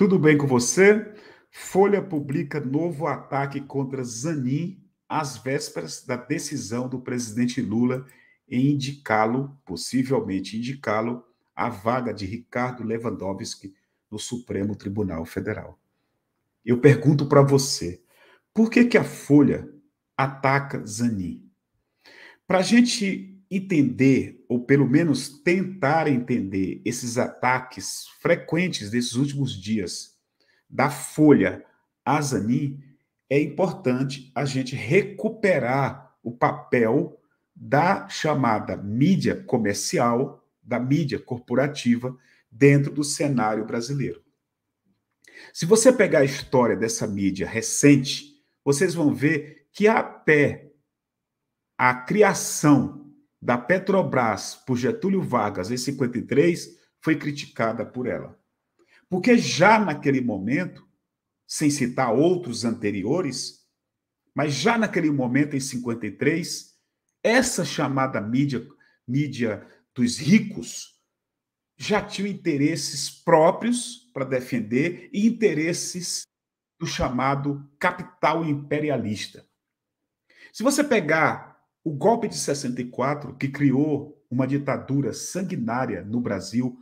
Tudo bem com você? Folha publica novo ataque contra Zanin às vésperas da decisão do presidente Lula em indicá-lo, possivelmente indicá-lo, à vaga de Ricardo Lewandowski no Supremo Tribunal Federal. Eu pergunto para você, por que, que a Folha ataca Zanin? Para a gente entender, ou pelo menos tentar entender, esses ataques frequentes desses últimos dias da Folha Azanin é importante a gente recuperar o papel da chamada mídia comercial, da mídia corporativa, dentro do cenário brasileiro. Se você pegar a história dessa mídia recente, vocês vão ver que até a criação da Petrobras por Getúlio Vargas em 53 foi criticada por ela. Porque já naquele momento, sem citar outros anteriores, mas já naquele momento em 53, essa chamada mídia mídia dos ricos já tinha interesses próprios para defender e interesses do chamado capital imperialista. Se você pegar o golpe de 64, que criou uma ditadura sanguinária no Brasil,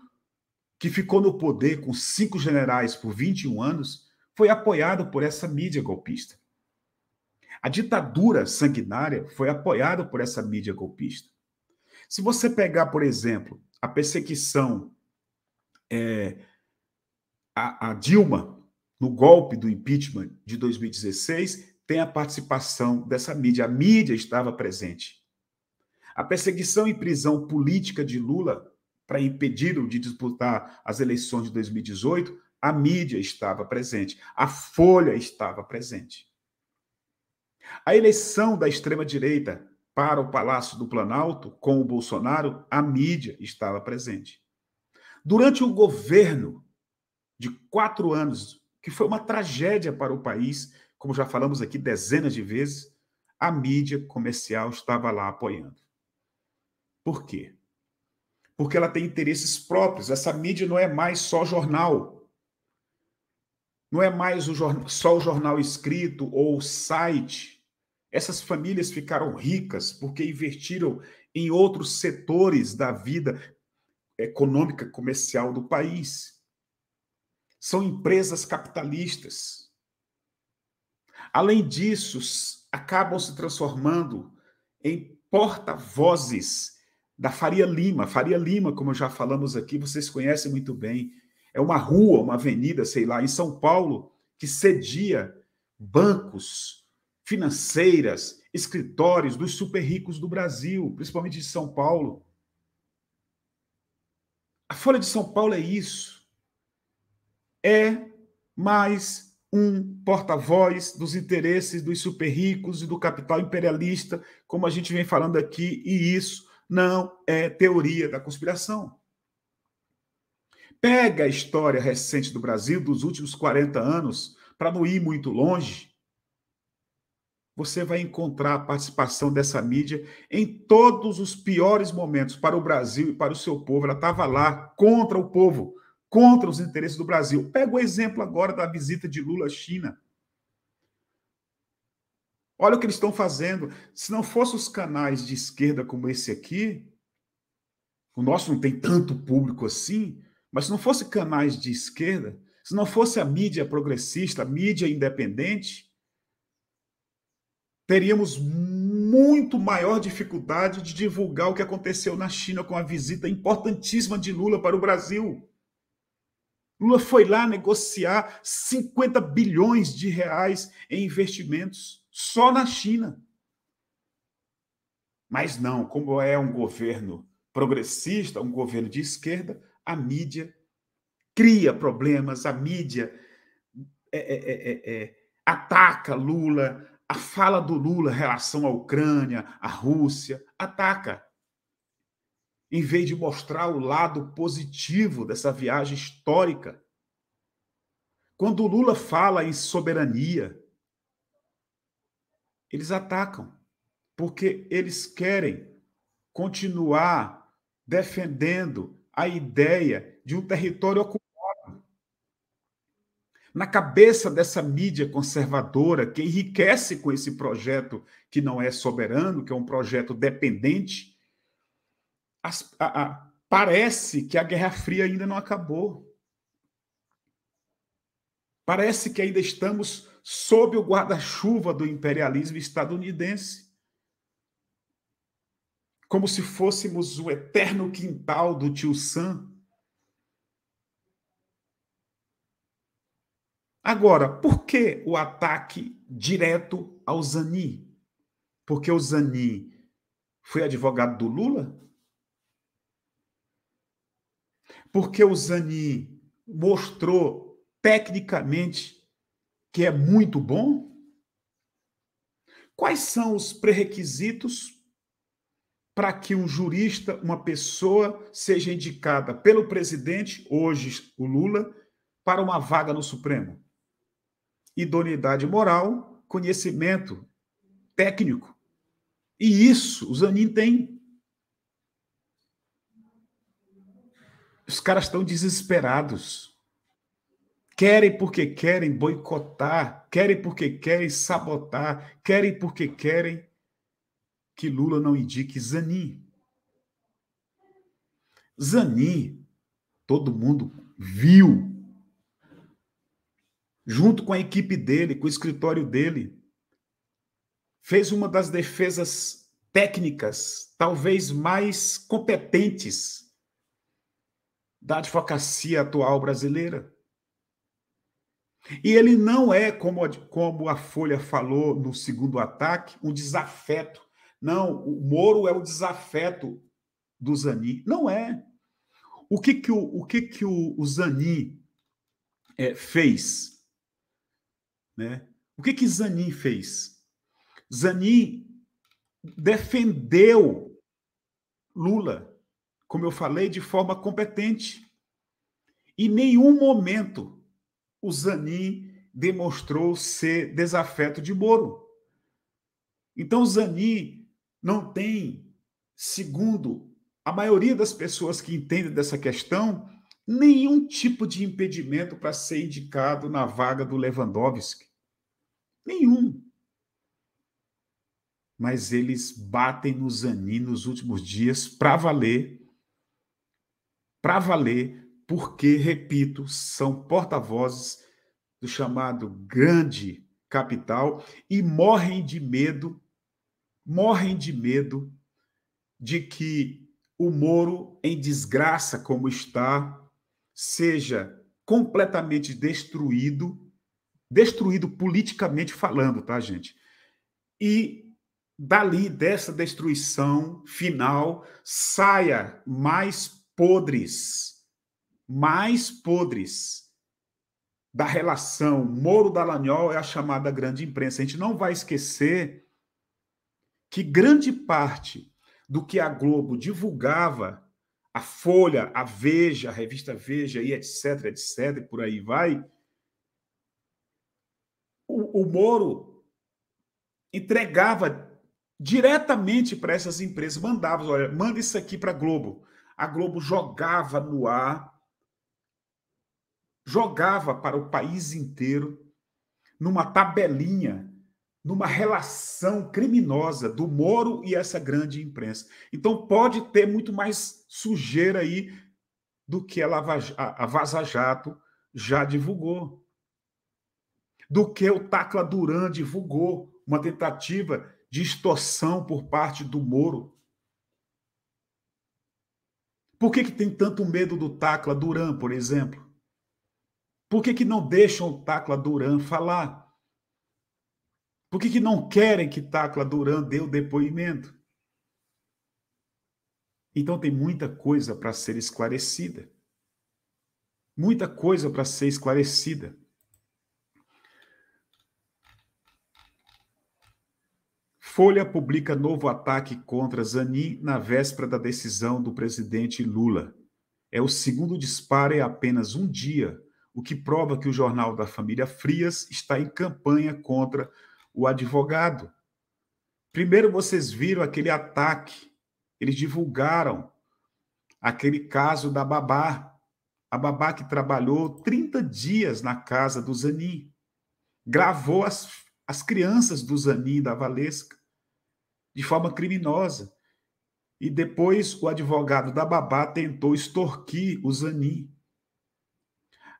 que ficou no poder com cinco generais por 21 anos, foi apoiado por essa mídia golpista. A ditadura sanguinária foi apoiada por essa mídia golpista. Se você pegar, por exemplo, a perseguição é, a, a Dilma no golpe do impeachment de 2016, tem a participação dessa mídia. A mídia estava presente. A perseguição e prisão política de Lula para impedir-o de disputar as eleições de 2018, a mídia estava presente, a Folha estava presente. A eleição da extrema-direita para o Palácio do Planalto com o Bolsonaro, a mídia estava presente. Durante o governo de quatro anos, que foi uma tragédia para o país como já falamos aqui dezenas de vezes, a mídia comercial estava lá apoiando. Por quê? Porque ela tem interesses próprios. Essa mídia não é mais só jornal. Não é mais o jornal, só o jornal escrito ou o site. Essas famílias ficaram ricas porque investiram em outros setores da vida econômica comercial do país. São empresas capitalistas. Além disso, acabam se transformando em porta-vozes da Faria Lima. Faria Lima, como já falamos aqui, vocês conhecem muito bem. É uma rua, uma avenida, sei lá, em São Paulo, que cedia bancos, financeiras, escritórios dos super ricos do Brasil, principalmente de São Paulo. A Folha de São Paulo é isso. É mais um porta-voz dos interesses dos super ricos e do capital imperialista, como a gente vem falando aqui, e isso não é teoria da conspiração. Pega a história recente do Brasil dos últimos 40 anos, para não ir muito longe, você vai encontrar a participação dessa mídia em todos os piores momentos para o Brasil e para o seu povo. Ela estava lá contra o povo, contra os interesses do Brasil. Pega o exemplo agora da visita de Lula à China. Olha o que eles estão fazendo. Se não fossem os canais de esquerda como esse aqui, o nosso não tem tanto público assim, mas se não fossem canais de esquerda, se não fosse a mídia progressista, a mídia independente, teríamos muito maior dificuldade de divulgar o que aconteceu na China com a visita importantíssima de Lula para o Brasil. Lula foi lá negociar 50 bilhões de reais em investimentos só na China. Mas não, como é um governo progressista, um governo de esquerda, a mídia cria problemas, a mídia é, é, é, é, é ataca Lula, a fala do Lula em relação à Ucrânia, à Rússia, ataca em vez de mostrar o lado positivo dessa viagem histórica. Quando Lula fala em soberania, eles atacam, porque eles querem continuar defendendo a ideia de um território ocupado. Na cabeça dessa mídia conservadora que enriquece com esse projeto que não é soberano, que é um projeto dependente, as, a, a, parece que a Guerra Fria ainda não acabou. Parece que ainda estamos sob o guarda-chuva do imperialismo estadunidense. Como se fôssemos o eterno quintal do tio Sam. Agora, por que o ataque direto ao Zanin? Porque o Zanin foi advogado do Lula? porque o Zanin mostrou tecnicamente que é muito bom? Quais são os pré-requisitos para que um jurista, uma pessoa, seja indicada pelo presidente, hoje o Lula, para uma vaga no Supremo? Idoneidade moral, conhecimento técnico. E isso o Zanin tem. Os caras estão desesperados. Querem porque querem boicotar, querem porque querem sabotar, querem porque querem que Lula não indique Zanin. Zanin, todo mundo viu, junto com a equipe dele, com o escritório dele, fez uma das defesas técnicas, talvez mais competentes da advocacia atual brasileira. E ele não é, como, como a Folha falou no segundo ataque, um desafeto. Não, o Moro é o desafeto do Zanin. Não é. O que, que, o, o, que que o, o Zanin é, fez? Né? O que, que Zanin fez? Zanin defendeu Lula como eu falei, de forma competente. Em nenhum momento o Zanin demonstrou ser desafeto de Moro. Então, o Zanin não tem, segundo a maioria das pessoas que entendem dessa questão, nenhum tipo de impedimento para ser indicado na vaga do Lewandowski. Nenhum. Mas eles batem no Zanin nos últimos dias para valer para valer, porque, repito, são porta-vozes do chamado grande capital e morrem de medo, morrem de medo de que o Moro, em desgraça como está, seja completamente destruído, destruído politicamente falando, tá, gente? E dali, dessa destruição final, saia mais podres, mais podres da relação Moro Dallagnol é a chamada grande imprensa. A gente não vai esquecer que grande parte do que a Globo divulgava, a Folha, a Veja, a revista Veja e etc, etc, por aí vai, o, o Moro entregava diretamente para essas empresas, mandava, olha, manda isso aqui para a Globo, a Globo jogava no ar, jogava para o país inteiro, numa tabelinha, numa relação criminosa do Moro e essa grande imprensa. Então pode ter muito mais sujeira aí do que a, Lava, a Vaza Jato já divulgou, do que o Tacla Duran divulgou, uma tentativa de extorsão por parte do Moro por que, que tem tanto medo do Tacla Duran, por exemplo? Por que, que não deixam o Tacla Duran falar? Por que, que não querem que Tacla Duran dê o depoimento? Então tem muita coisa para ser esclarecida. Muita coisa para ser esclarecida. Folha publica novo ataque contra Zanin na véspera da decisão do presidente Lula. É o segundo disparo em apenas um dia, o que prova que o jornal da família Frias está em campanha contra o advogado. Primeiro vocês viram aquele ataque, eles divulgaram aquele caso da babá, a babá que trabalhou 30 dias na casa do Zanin, gravou as, as crianças do Zanin e da Valesca de forma criminosa. E depois o advogado da babá tentou extorquir o Zanin.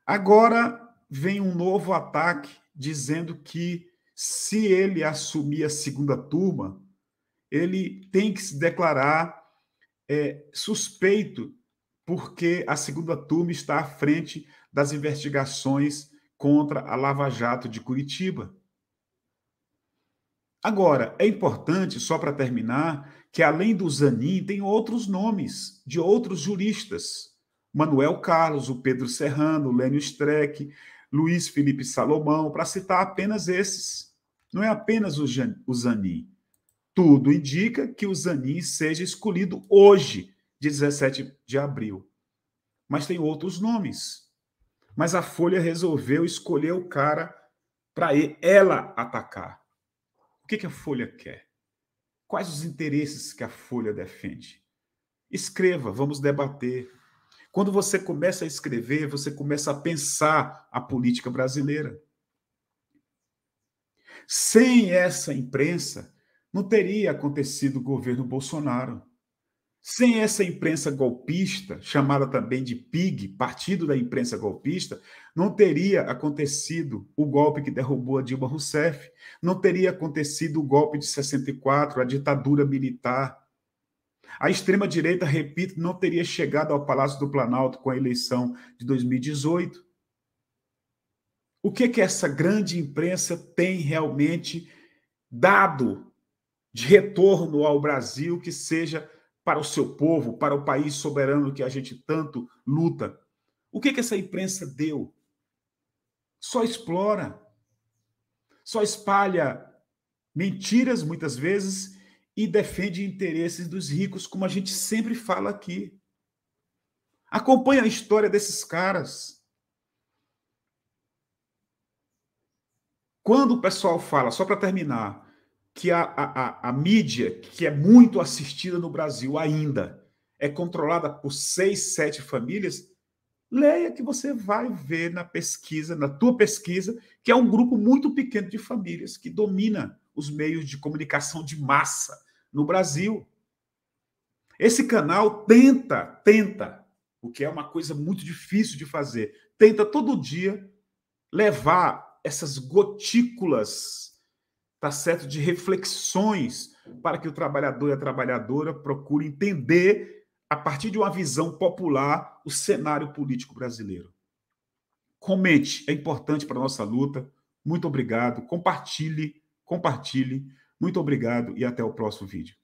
Agora vem um novo ataque dizendo que se ele assumir a segunda turma, ele tem que se declarar é, suspeito, porque a segunda turma está à frente das investigações contra a Lava Jato de Curitiba. Agora, é importante, só para terminar, que além do Zanin, tem outros nomes de outros juristas. Manuel Carlos, o Pedro Serrano, o Lênio Streck, Luiz Felipe Salomão, para citar apenas esses. Não é apenas o, Zanin. Tudo indica que o Zanin seja escolhido hoje, de 17 de abril. Mas tem outros nomes. Mas a Folha resolveu escolher o cara para ela atacar que, que a Folha quer? Quais os interesses que a Folha defende? Escreva, vamos debater. Quando você começa a escrever, você começa a pensar a política brasileira. Sem essa imprensa, não teria acontecido o governo Bolsonaro. Sem essa imprensa golpista, chamada também de PIG, Partido da Imprensa Golpista, não teria acontecido o golpe que derrubou a Dilma Rousseff, não teria acontecido o golpe de 64, a ditadura militar. A extrema-direita, repito, não teria chegado ao Palácio do Planalto com a eleição de 2018. O que, é que essa grande imprensa tem realmente dado de retorno ao Brasil que seja para o seu povo, para o país soberano que a gente tanto luta. O que, que essa imprensa deu? Só explora, só espalha mentiras, muitas vezes, e defende interesses dos ricos, como a gente sempre fala aqui. Acompanha a história desses caras. Quando o pessoal fala, só para terminar, que a, a, a, mídia, que é muito assistida no Brasil ainda, é controlada por seis, sete famílias, leia que você vai ver na pesquisa, na tua pesquisa, que é um grupo muito pequeno de famílias que domina os meios de comunicação de massa no Brasil. Esse canal tenta, tenta, o que é uma coisa muito difícil de fazer, tenta todo dia levar essas gotículas tá certo? De reflexões para que o trabalhador e a trabalhadora procure entender, a partir de uma visão popular, o cenário político brasileiro. Comente, é importante para a nossa luta. Muito obrigado. Compartilhe, compartilhe. Muito obrigado e até o próximo vídeo.